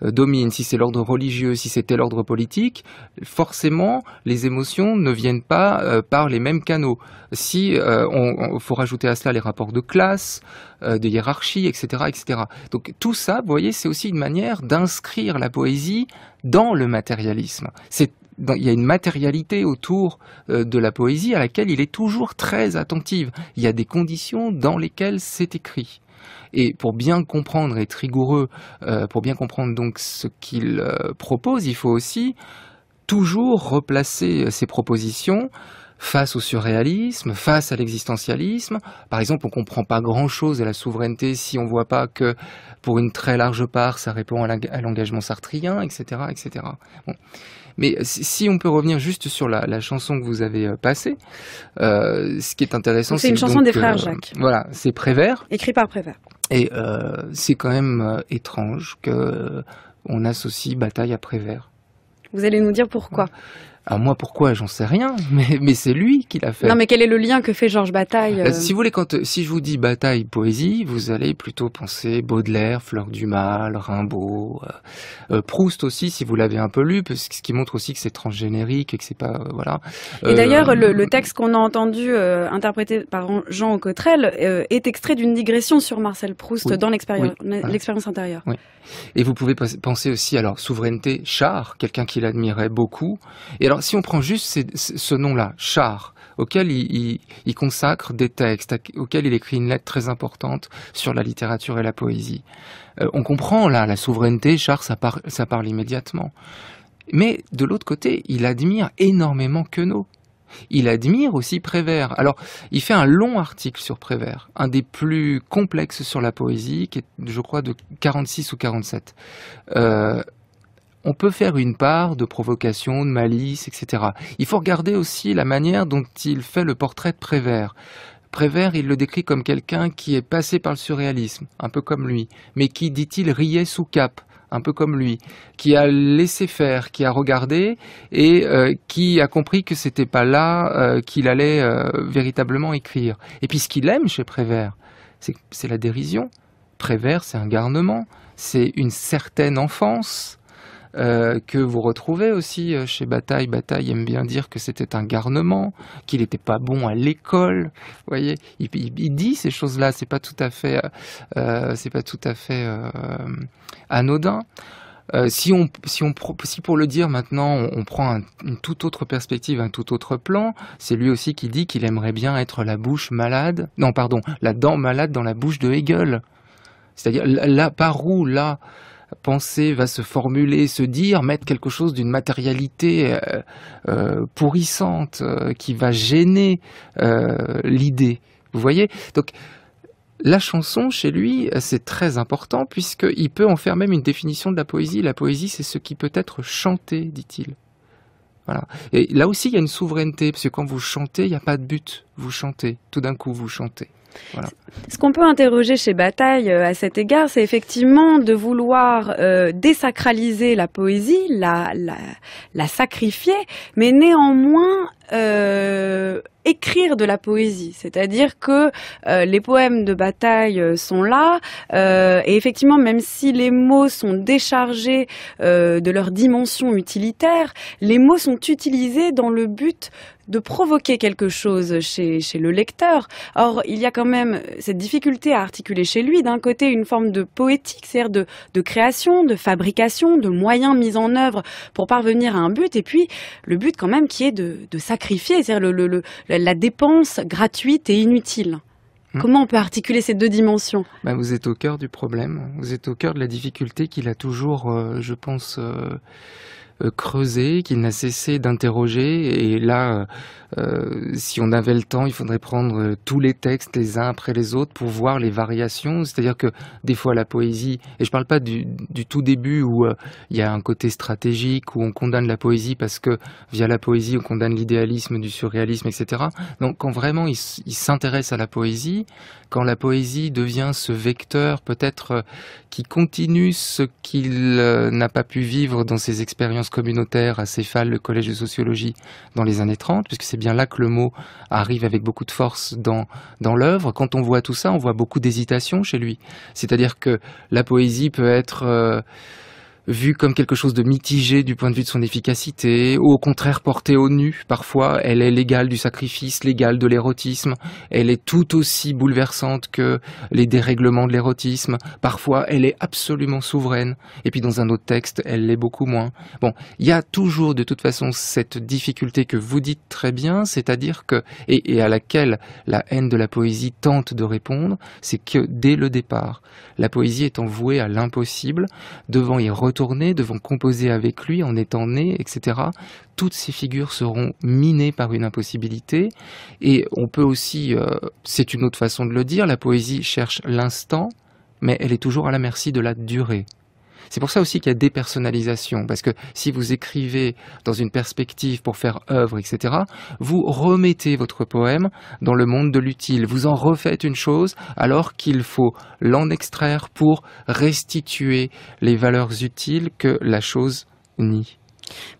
domine, si c'est l'ordre religieux, si c'était l'ordre politique, forcément les émotions ne viennent pas par les mêmes canaux. Si on, faut rajouter à cela les rapports de classe, de hiérarchie, etc., etc. Donc tout ça, vous voyez, c'est aussi une manière d'inscrire la poésie dans le matérialisme. il y a une matérialité autour euh, de la poésie à laquelle il est toujours très attentif. Il y a des conditions dans lesquelles c'est écrit. Et pour bien comprendre, et être rigoureux, euh, pour bien comprendre donc ce qu'il euh, propose, il faut aussi toujours replacer ses propositions face au surréalisme, face à l'existentialisme. Par exemple, on comprend pas grand-chose à la souveraineté si on ne voit pas que, pour une très large part, ça répond à l'engagement sartrien, etc., etc. Mais si on peut revenir juste sur la, chanson que vous avez euh, passée, euh, ce qui est intéressant, c'est une chanson des frères euh, Jacques. voilà, c'est Prévert. Écrit par Prévert. Et c'est quand même étrange que on associe bataille à Prévert. Vous allez nous dire pourquoi moi, pourquoi J'en sais rien, [laughs] mais, mais c'est lui qui l'a fait. Non, mais quel est le lien que fait Georges Bataille euh, euh? Si vous voulez, quand, euh, si je vous dis Bataille, poésie, vous allez plutôt penser Baudelaire, Fleur du Mal, Rimbaud, Proust aussi, si vous l'avez un peu lu, parce que, ce qui montre aussi que c'est transgénérique et que c'est pas. voilà. Et d'ailleurs, le, texte qu'on a entendu interprété par Jean Cotrel est extrait d'une digression sur Marcel Proust dans l'expérience intérieure. Et vous pouvez penser aussi, alors, Souveraineté, Char, quelqu'un qu'il admirait beaucoup. Et alors, si on prend juste ce nom-là, Char, auquel il, consacre des textes, auquel il écrit une lettre très importante sur la littérature et la poésie, euh, on comprend là la souveraineté. Char, ça, parle immédiatement. Mais de l'autre côté, il admire énormément Queneau. Il admire aussi Prévert. Alors, il fait un long article sur Prévert, un des plus complexes sur la poésie, qui est, je crois, de 46 ou 47. Euh, on peut faire une part de provocation, de malice, etc. Il faut regarder aussi la manière dont il fait le portrait de Prévert. Prévert, il le décrit comme quelqu'un qui est passé par le surréalisme, un peu comme lui, mais qui, dit-il, riait sous cape, un peu comme lui, qui a laissé faire, qui a regardé et euh, qui a compris que ce n'était pas là euh, qu'il allait euh, véritablement écrire. Et puis ce qu'il aime chez Prévert, c'est la dérision. Prévert, c'est un garnement, c'est une certaine enfance, euh, que vous retrouvez aussi euh, chez Bataille. Bataille aime bien dire que c'était un garnement, qu'il n'était pas bon à l'école. Vous voyez, il, dit ces choses-là. C'est pas tout à fait, euh, pas tout à fait anodin. si, on, si, on, si pour le dire maintenant, on, prend une toute autre perspective, un tout autre plan, c'est lui aussi qui dit qu'il aimerait bien être la bouche malade, non pardon, la dent malade dans la bouche de Hegel. C'est-à-dire là, par où là pensée va se formuler, se dire, mettre quelque chose d'une matérialité euh, euh, pourrissante euh, qui va gêner l'idée. Vous voyez Donc, la chanson, chez lui, c'est très important puisqu'il peut en faire même une définition de la poésie. La poésie, c'est ce qui peut être chanté, dit-il. Voilà. Et là aussi, il y a une souveraineté, parce que quand vous chantez, il n'y a pas de but. Vous chantez, tout d'un coup, vous chantez. Ce qu'on peut interroger chez Bataille euh, à cet égard, c'est effectivement de vouloir euh, désacraliser la poésie, la, sacrifier, mais néanmoins euh, écrire de la poésie, c'est-à-dire que les poèmes de bataille sont là, et effectivement, même si les mots sont déchargés de leur dimension utilitaire, les mots sont utilisés dans le but de provoquer quelque chose chez, le lecteur. Or, il y a quand même cette difficulté à articuler chez lui, d'un côté, une forme de poétique, c'est-à-dire de, création, de fabrication, de moyens mis en œuvre pour parvenir à un but, et puis le but quand même qui est de, sacrifier, c'est-à-dire la dépense gratuite et inutile. Hmm. Comment on peut articuler ces deux dimensions ben Vous êtes au cœur du problème, vous êtes au cœur de la difficulté qu'il a toujours, euh, je pense, euh, euh, creusé, qui n'a cessé d'interroger. Et là, euh, euh, si on avait le temps, il faudrait prendre euh, tous les textes les uns après les autres pour voir les variations. C'est-à-dire que des fois la poésie, et je parle pas du, tout début où euh, il y a un côté stratégique, où on condamne la poésie parce que via la poésie on condamne l'idéalisme, du surréalisme, etc. Donc quand vraiment il, s'intéresse à la poésie, quand la poésie devient ce vecteur peut-être qui continue ce qu'il n'a pas pu vivre dans ses expériences communautaires à Céphale, le collège de sociologie, dans les années 30, puisque c'est bien là que le mot arrive avec beaucoup de force dans, dans l'œuvre. Quand on voit tout ça, on voit beaucoup d'hésitation chez lui. C'est-à-dire que la poésie peut être... Euh, vue comme quelque chose de mitigé du point de vue de son efficacité, ou au contraire portée au nu parfois, elle est l'égale du sacrifice, l'égale de l'érotisme, elle est tout aussi bouleversante que les dérèglements de l'érotisme, parfois elle est absolument souveraine, et puis dans un autre texte, elle l'est beaucoup moins. Bon, il y a toujours de toute façon cette difficulté que vous dites très bien, c'est-à-dire que, et, à laquelle la haine de la poésie tente de répondre, c'est que dès le départ, la poésie étant vouée à l'impossible, devant y retourner, devant composer avec lui en étant né, etc. Toutes ces figures seront minées par une impossibilité. Et on peut aussi, euh, c'est une autre façon de le dire, la poésie cherche l'instant, mais elle est toujours à la merci de la durée. C'est pour ça aussi qu'il y a dépersonnalisation, parce que si vous écrivez dans une perspective pour faire œuvre, etc., vous remettez votre poème dans le monde de l'utile, vous en refaites une chose alors qu'il faut l'en extraire pour restituer les valeurs utiles que la chose nie.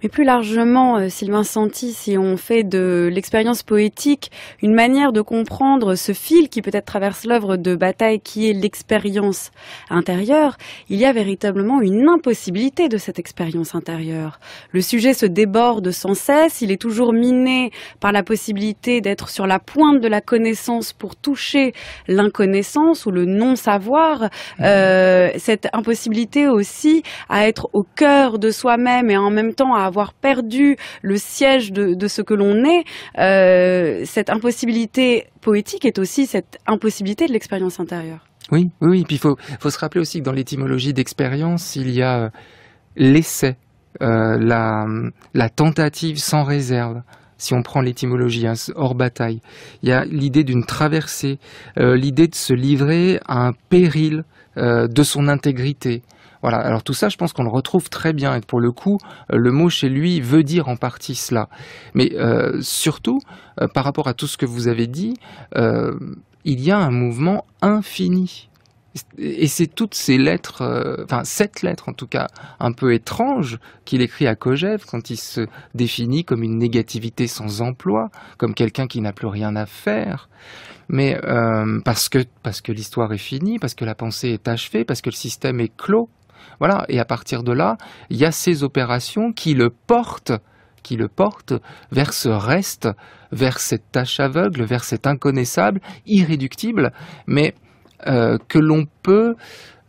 Mais plus largement, euh, Sylvain Santi, si on fait de l'expérience poétique une manière de comprendre ce fil qui peut-être traverse l'œuvre de Bataille, qui est l'expérience intérieure, il y a véritablement une impossibilité de cette expérience intérieure. Le sujet se déborde sans cesse, il est toujours miné par la possibilité d'être sur la pointe de la connaissance pour toucher l'inconnaissance ou le non-savoir. Mmh. Euh, cette impossibilité aussi à être au cœur de soi-même et en même temps à avoir perdu le siège de, ce que l'on est, euh, cette impossibilité poétique est aussi cette impossibilité de l'expérience intérieure. Oui, oui, Puis il faut, se rappeler aussi que dans l'étymologie d'expérience, il y a l'essai, euh, la, tentative sans réserve si on prend l'étymologie, hein, hors bataille. Il y a l'idée d'une traversée, euh, l'idée de se livrer à un péril de son intégrité, voilà. Alors tout ça, je pense qu'on le retrouve très bien. Et pour le coup, euh, le mot chez lui veut dire en partie cela. Mais euh, surtout, euh, par rapport à tout ce que vous avez dit, il y a un mouvement infini. Et c'est toutes ces lettres, enfin cette lettre en tout cas, un peu étrange qu'il écrit à Kojev quand il se définit comme une négativité sans emploi, comme quelqu'un qui n'a plus rien à faire. Mais parce que, parce que l'histoire est finie, parce que la pensée est achevée, parce que le système est clos. Voilà. Et à partir de là, il y a ces opérations qui le portent qui le portent vers ce reste, vers cette tâche aveugle, vers cet inconnaissable, irréductible, mais euh, que l'on peut,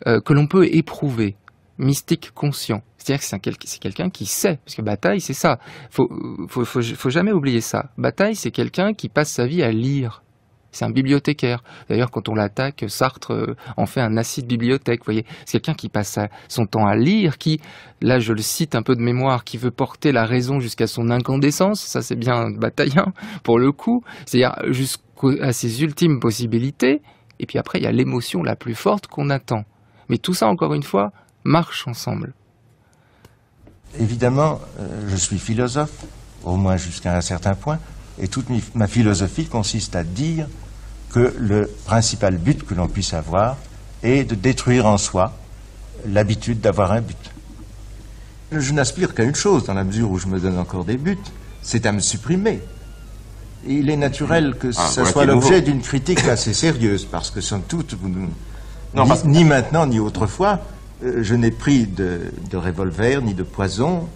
euh, peut éprouver, mystique conscient. C'est-à-dire que c'est quelqu'un qui sait, parce que bataille, c'est ça. Il faut, jamais oublier ça. Bataille, c'est quelqu'un qui passe sa vie à lire c'est un bibliothécaire. D'ailleurs, quand on l'attaque, Sartre euh, en fait un acide bibliothèque. Vous voyez, c'est quelqu'un qui passe son temps à lire, qui, là, je le cite un peu de mémoire, qui veut porter la raison jusqu'à son incandescence. Ça, c'est bien bataillant, pour le coup. C'est-à-dire jusqu'à ses ultimes possibilités. Et puis après, il y a l'émotion la plus forte qu'on attend. Mais tout ça, encore une fois, marche ensemble. Évidemment, euh, je suis philosophe, au moins jusqu'à un certain point, et toute ma philosophie consiste à dire que le principal but que l'on puisse avoir est de détruire en soi l'habitude d'avoir un but. Je n'aspire qu'à une chose, dans la mesure où je me donne encore des buts, c'est à me supprimer. il est naturel que ah, ce ça soit l'objet d'une critique assez sérieuse, parce que sans doute, ni, maintenant ni autrefois, euh, je n'ai pris de, revolver ni de poison.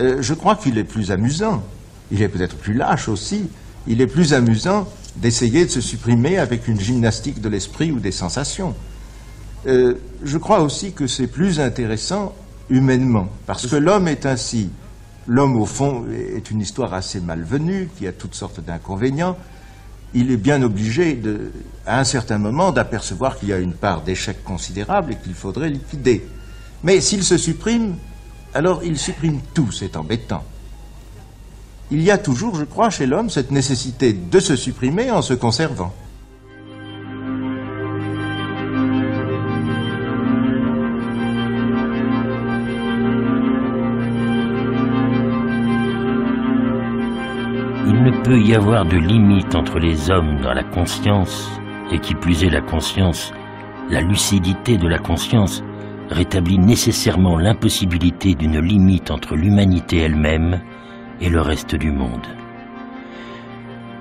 Euh, je crois qu'il est plus amusant, il est peut-être plus lâche aussi, il est plus amusant d'essayer de se supprimer avec une gymnastique de l'esprit ou des sensations. Euh, je crois aussi que c'est plus intéressant humainement, parce que l'homme est ainsi. L'homme, au fond, est une histoire assez malvenue, qui a toutes sortes d'inconvénients. Il est bien obligé, à un certain moment, d'apercevoir qu'il y a une part d'échec considérable et qu'il faudrait liquider. Mais s'il se supprime, alors il supprime tout, c'est embêtant il y a toujours, je crois, chez l'homme cette nécessité de se supprimer en se conservant. Il ne peut y avoir de limite entre les hommes dans la conscience, et qui plus est la conscience, la lucidité de la conscience rétablit nécessairement l'impossibilité d'une limite entre l'humanité elle-même et le reste du monde.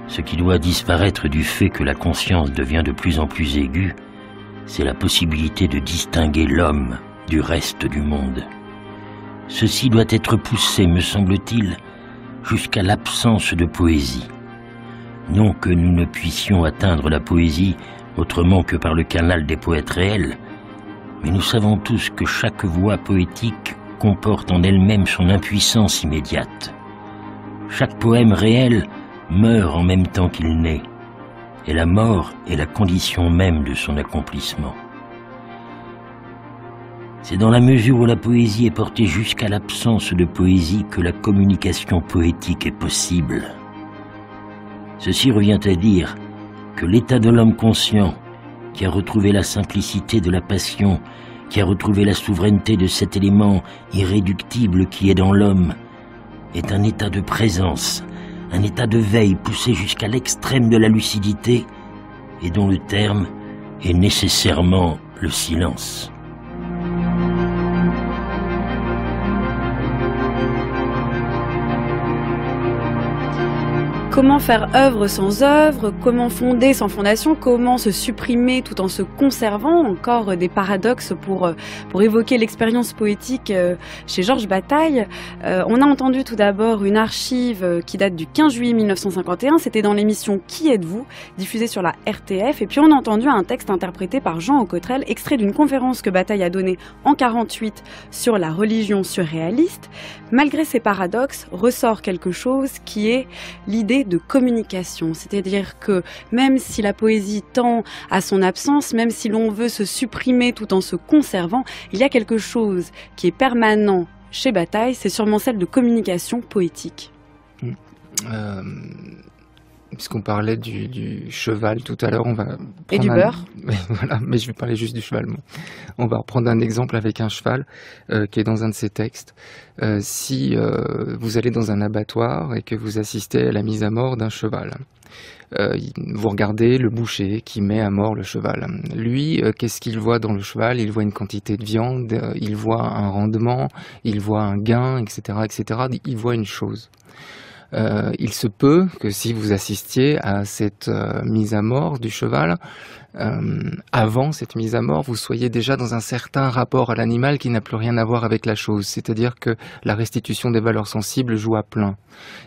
Ce qui doit disparaître du fait que la conscience devient de plus en plus aiguë, c'est la possibilité de distinguer l'homme du reste du monde. Ceci doit être poussé, me semble-t-il, jusqu'à l'absence de poésie. Non que nous ne puissions atteindre la poésie autrement que par le canal des poètes réels, mais nous savons tous que chaque voix poétique comporte en elle-même son impuissance immédiate. Chaque poème réel meurt en même temps qu'il naît, et la mort est la condition même de son accomplissement. C'est dans la mesure où la poésie est portée jusqu'à l'absence de poésie que la communication poétique est possible. Ceci revient à dire que l'état de l'homme conscient, qui a retrouvé la simplicité de la passion, qui a retrouvé la souveraineté de cet élément irréductible qui est dans l'homme, est un état de présence, un état de veille poussé jusqu'à l'extrême de la lucidité et dont le terme est nécessairement le silence. Comment faire œuvre sans œuvre Comment fonder sans fondation Comment se supprimer tout en se conservant Encore des paradoxes pour, euh, pour évoquer l'expérience poétique euh, chez Georges Bataille. Euh, on a entendu tout d'abord une archive qui date du 15 juillet 1951. C'était dans l'émission Qui êtes-vous diffusée sur la RTF. Et puis on a entendu un texte interprété par Jean Ocotrel, extrait d'une conférence que Bataille a donnée en 48 sur la religion surréaliste. Malgré ces paradoxes, ressort quelque chose qui est l'idée de communication. C'est-à-dire que même si la poésie tend à son absence, même si l'on veut se supprimer tout en se conservant, il y a quelque chose qui est permanent chez Bataille, c'est sûrement celle de communication poétique. Mm. Euh, puisqu'on parlait du, cheval tout à l'heure, on va et du beurre. [laughs] voilà, mais je vais parler juste du cheval. On va reprendre un exemple avec un cheval euh, qui est dans un de ses textes. Euh, si euh, vous allez dans un abattoir et que vous assistez à la mise à mort d'un cheval, vous regardez le boucher qui met à mort le cheval. Lui, qu'est-ce qu'il voit dans le cheval Il voit une quantité de viande, il voit un rendement, il voit un gain, etc., etc. Il voit une chose. Euh, il se peut que si vous assistiez à cette euh, mise à mort du cheval, euh, avant cette mise à mort, vous soyez déjà dans un certain rapport à l'animal qui n'a plus rien à voir avec la chose. C'est-à-dire que la restitution des valeurs sensibles joue à plein.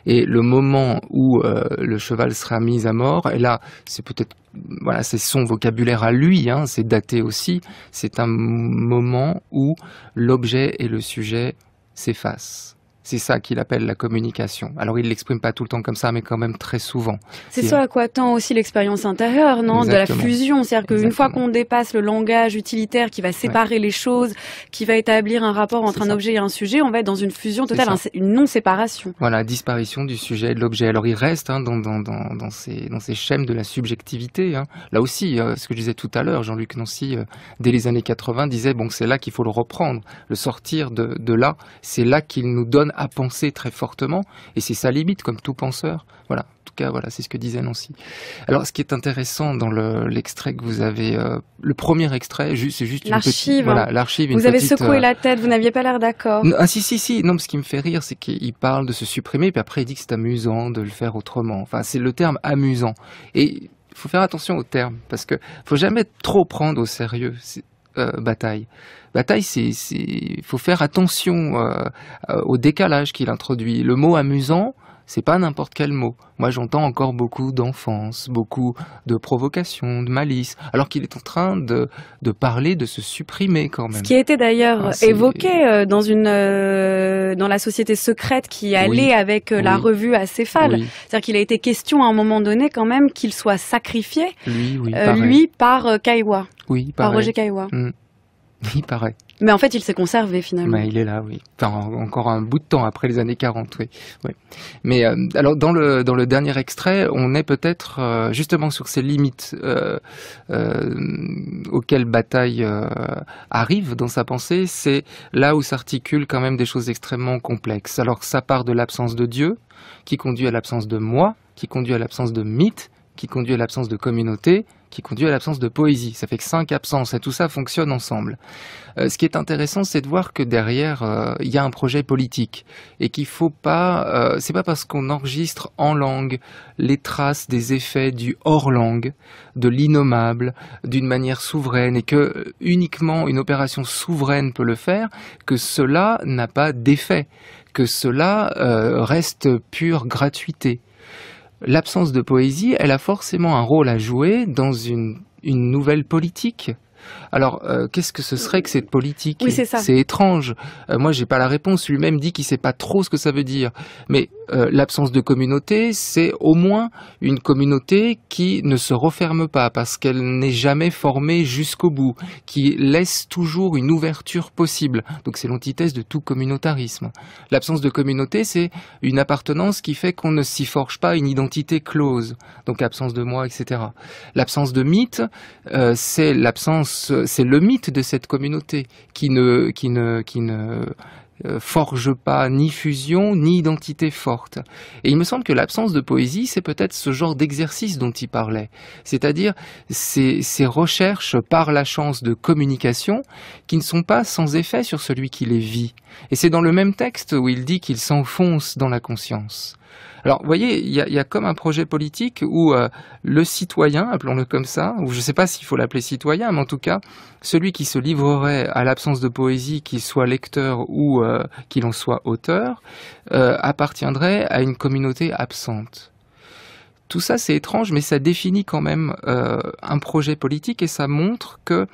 Et le moment où le cheval sera mis à mort, et là, c'est peut-être, voilà, c'est son vocabulaire à lui, hein, c'est daté aussi, c'est un moment où l'objet et le sujet s'effacent. C'est ça qu'il appelle la communication. Alors il l'exprime pas tout le temps comme ça, mais quand même très souvent. C'est ça à quoi tend aussi l'expérience intérieure, non De la fusion. C'est-à-dire qu'une fois qu'on dépasse le langage utilitaire qui va séparer les choses, qui va établir un rapport entre un objet et un sujet, on va être dans une fusion totale, une non-séparation. Voilà, disparition du sujet et de l'objet. Alors il reste hein, dans, dans, ces, dans schèmes de la subjectivité. Hein. Là aussi, euh, ce que je disais tout à l'heure, Jean-Luc Nancy, euh, dès les années 80, disait, bon, c'est là qu'il faut le reprendre, le sortir de, de là, c'est là qu'il nous donne à penser très fortement, et c'est sa limite, comme tout penseur. Voilà, en tout cas, voilà, c'est ce que disait Nancy. Alors, ce qui est intéressant dans l'extrait que vous avez, euh, le premier extrait, c'est juste une petite, l'archive. Hein. Vous avez secoué euh, la tête, vous n'aviez pas l'air d'accord. Ah si si si, non, ce qui me fait rire, c'est qu'il parle de se supprimer, puis après il dit que c'est amusant de le faire autrement. Enfin, c'est le terme amusant, et il faut faire attention aux termes parce que faut jamais trop prendre au sérieux. Euh, bataille. Bataille, c'est, il faut faire attention euh, euh, au décalage qu'il introduit. Le mot amusant c'est pas n'importe quel mot. Moi, j'entends encore beaucoup d'enfance, beaucoup de provocation, de malice, alors qu'il est en train de, de, parler, de se supprimer quand même. Ce qui était d'ailleurs ah, évoqué euh, dans une euh, dans la société secrète qui allait avec euh, la revue Acéphale. C'est-à-dire qu'il a été question à un moment donné quand même qu'il soit sacrifié, lui, par euh, Kaiwa, oui, par Roger Kaiwa. Mm. [laughs] Oui, pareil. Mais en fait, il s'est conservé finalement. il est là, oui. encore un bout de temps après les années 40, oui. Mais euh, alors, dans le, dans le dernier extrait, on est peut-être euh, justement sur ces limites euh, auxquelles Bataille arrive dans sa pensée. C'est là où s'articulent quand même des choses extrêmement complexes. Alors, ça part de l'absence de Dieu, qui conduit à l'absence de moi, qui conduit à l'absence de mythe, qui conduit à l'absence de communauté, qui conduit à l'absence de poésie. Ça fait que cinq absences et tout ça fonctionne ensemble. Euh, ce qui est intéressant, c'est de voir que derrière, euh, il y a un projet politique et qu'il faut pas. Euh, c'est pas parce qu'on enregistre en langue les traces des effets du hors langue, de l'innommable, d'une manière souveraine et que uniquement une opération souveraine peut le faire, que cela n'a pas d'effet, que cela reste pure gratuité l'absence de poésie, elle a forcément un rôle à jouer dans une, une nouvelle politique alors, euh, qu'est-ce que ce serait que cette politique C'est étrange. Moi, euh, moi, j'ai pas la réponse. Lui-même dit qu'il sait pas trop ce que ça veut dire. Mais euh, l'absence de communauté, c'est au moins une communauté qui ne se referme pas parce qu'elle n'est jamais formée jusqu'au bout, qui laisse toujours une ouverture possible. Donc c'est l'antithèse de tout communautarisme. L'absence de communauté, c'est une appartenance qui fait qu'on ne s'y forge pas une identité close, donc absence de moi, etc. L'absence de mythe, euh, c'est l'absence, c'est le mythe de cette communauté qui ne, qui ne, qui ne euh, forge pas ni fusion ni identité forte. Et il me semble que l'absence de poésie, c'est peut-être ce genre d'exercice dont il parlait, c'est-à-dire ces, ces, recherches par la chance de communication qui ne sont pas sans effet sur celui qui les vit. Et c'est dans le même texte où il dit qu'il s'enfonce dans la conscience. Alors, vous voyez, il y a, comme un projet politique où euh, le citoyen, appelons-le comme ça, ou je ne sais pas s'il faut l'appeler citoyen, mais en tout cas, celui qui se livrerait à l'absence de poésie, qu'il soit lecteur ou euh, qu'il en soit auteur, euh, appartiendrait à une communauté absente. Tout ça, c'est étrange, mais ça définit quand même un projet politique et ça montre que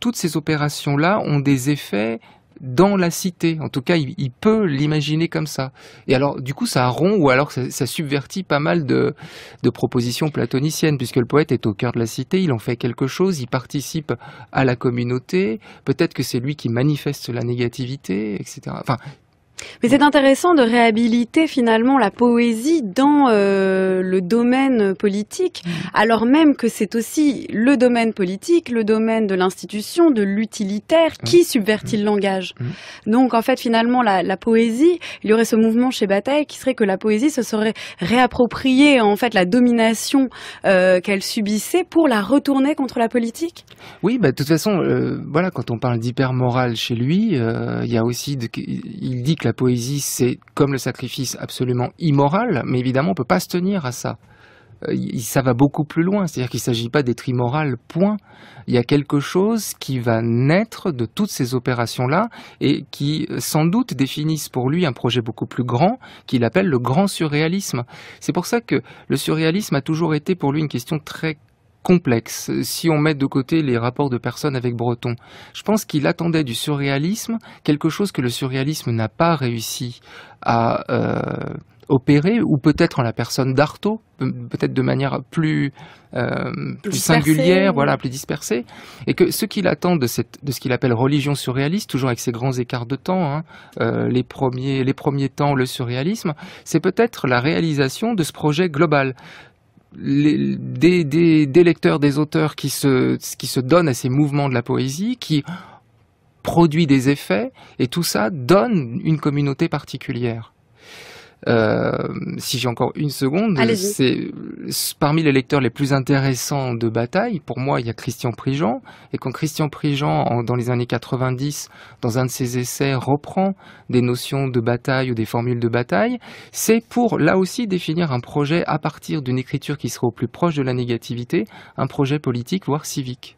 toutes ces opérations-là ont des effets dans la cité. En tout cas, il, peut l'imaginer comme ça. Et alors, du coup, ça rompt ou alors ça, subvertit pas mal de, de, propositions platoniciennes, puisque le poète est au cœur de la cité, il en fait quelque chose, il participe à la communauté, peut-être que c'est lui qui manifeste la négativité, etc. Enfin, mais c'est intéressant de réhabiliter finalement la poésie dans euh, le domaine politique, mm. alors même que c'est aussi le domaine politique, le domaine de l'institution, de l'utilitaire, mm. qui subvertit le mm. langage. Donc en fait finalement la, poésie, il y aurait ce mouvement chez Bataille qui serait que la poésie se serait réappropriée en fait la domination euh, qu'elle subissait pour la retourner contre la politique. Oui, bah, de toute façon, euh, voilà, quand on parle d'hypermoral chez lui, il y a aussi, il dit que la poésie, c'est comme le sacrifice absolument immoral, mais évidemment, on ne peut pas se tenir à ça. Euh, ça va beaucoup plus loin, c'est-à-dire qu'il ne s'agit pas d'être immoral, point. Il y a quelque chose qui va naître de toutes ces opérations-là et qui, euh, sans doute, définissent pour lui un projet beaucoup plus grand qu'il appelle le grand surréalisme. C'est pour ça que le surréalisme a toujours été pour lui une question très complexe, euh, si on met de côté les rapports de personnes avec Breton. Je pense qu'il attendait du surréalisme quelque chose que le surréalisme n'a pas réussi à euh, opérer, ou peut-être en la personne d'Artaud, peut-être de manière plus, euh, singulière, voilà, plus dispersée, et que ce qu'il attend de, ce qu'il appelle religion surréaliste, toujours avec ses grands écarts de temps, hein, les, premiers, les premiers temps, le surréalisme, c'est peut-être la réalisation de ce projet global des, des, lecteurs, des auteurs qui se, qui se donnent à ces mouvements de la poésie, qui produit des effets, et tout ça donne une communauté particulière. Euh, si j'ai encore une seconde, c'est parmi les lecteurs les plus intéressants de Bataille, pour moi, il y a Christian Prigent. Et quand Christian Prigent, dans les années 90, dans un de ses essais, reprend des notions de bataille ou des formules de bataille, c'est pour, là aussi, définir un projet à partir d'une écriture qui sera au plus proche de la négativité, un projet politique, voire civique.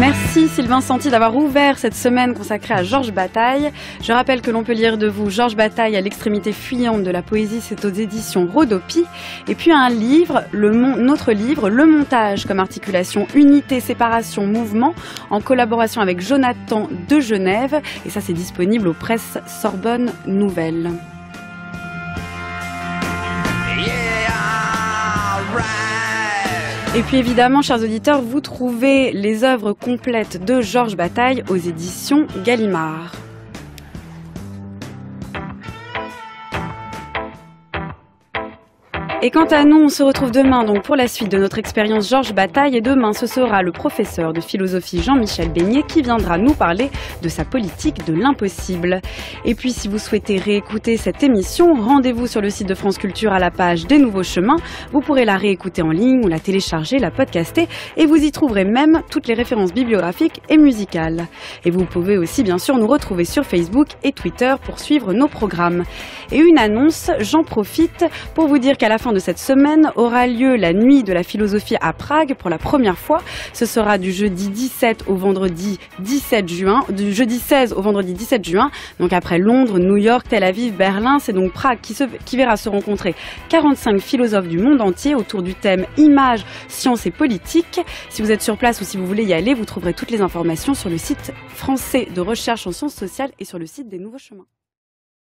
Merci Sylvain Santi d'avoir ouvert cette semaine consacrée à Georges Bataille. Je rappelle que l'on peut lire de vous Georges Bataille à l'extrémité fuyante de la poésie, c'est aux éditions Rodopi. Et puis un livre, le notre livre, Le montage comme articulation, unité, séparation, mouvement, en collaboration avec Jonathan de Genève. Et ça, c'est disponible aux presses Sorbonne Nouvelle. Et puis évidemment, chers auditeurs, vous trouvez les œuvres complètes de Georges Bataille aux éditions Gallimard. Et quant à nous, on se retrouve demain donc pour la suite de notre expérience Georges Bataille. Et demain, ce sera le professeur de philosophie Jean-Michel Beignet qui viendra nous parler de sa politique de l'impossible. Et puis, si vous souhaitez réécouter cette émission, rendez-vous sur le site de France Culture à la page des nouveaux chemins. Vous pourrez la réécouter en ligne ou la télécharger, la podcaster. Et vous y trouverez même toutes les références bibliographiques et musicales. Et vous pouvez aussi, bien sûr, nous retrouver sur Facebook et Twitter pour suivre nos programmes. Et une annonce, j'en profite pour vous dire qu'à la fin de cette semaine aura lieu la nuit de la philosophie à Prague pour la première fois. Ce sera du jeudi 17 au vendredi 17 juin, du jeudi 16 au vendredi 17 juin. Donc après Londres, New York, Tel Aviv, Berlin, c'est donc Prague qui, verra se rencontrer 45 philosophes du monde entier autour du thème images, sciences et politique. Si vous êtes sur place ou si vous voulez y aller, vous trouverez toutes les informations sur le site français de recherche en sciences sociales et sur le site des Nouveaux Chemins.